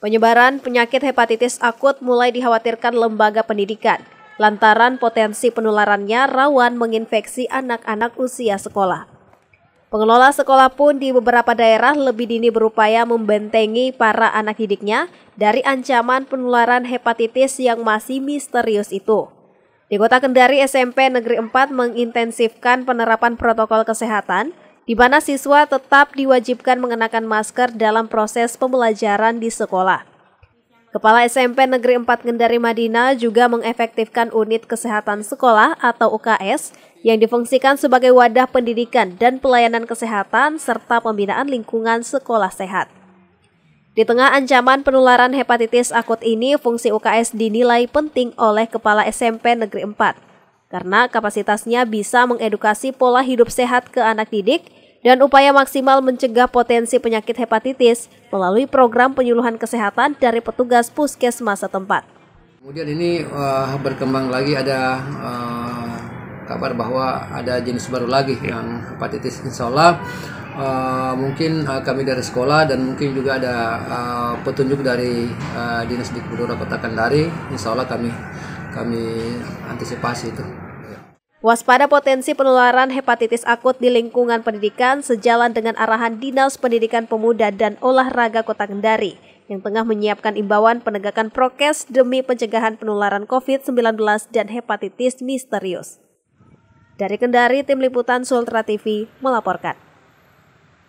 Penyebaran penyakit hepatitis akut mulai dikhawatirkan lembaga pendidikan lantaran potensi penularannya rawan menginfeksi anak-anak usia sekolah. Pengelola sekolah pun di beberapa daerah lebih dini berupaya membentengi para anak didiknya dari ancaman penularan hepatitis yang masih misterius itu. Di Kota Kendari, SMP Negeri 4 mengintensifkan penerapan protokol kesehatan di mana siswa tetap diwajibkan mengenakan masker dalam proses pembelajaran di sekolah. Kepala SMP Negeri 4 Gendari Madinah juga mengefektifkan unit kesehatan sekolah atau UKS yang difungsikan sebagai wadah pendidikan dan pelayanan kesehatan serta pembinaan lingkungan sekolah sehat. Di tengah ancaman penularan hepatitis akut ini, fungsi UKS dinilai penting oleh Kepala SMP Negeri 4 karena kapasitasnya bisa mengedukasi pola hidup sehat ke anak didik dan upaya maksimal mencegah potensi penyakit hepatitis melalui program penyuluhan kesehatan dari petugas puskesmas setempat. Kemudian ini uh, berkembang lagi ada uh, kabar bahwa ada jenis baru lagi yang hepatitis insya Allah uh, mungkin uh, kami dari sekolah dan mungkin juga ada uh, petunjuk dari uh, dinas di Kota Kendari insya Allah kami kami antisipasi itu. Waspada potensi penularan hepatitis akut di lingkungan pendidikan sejalan dengan arahan Dinas Pendidikan Pemuda dan Olahraga Kota Kendari yang tengah menyiapkan imbauan penegakan prokes demi pencegahan penularan COVID-19 dan hepatitis misterius. Dari Kendari, Tim Liputan Sultra TV melaporkan.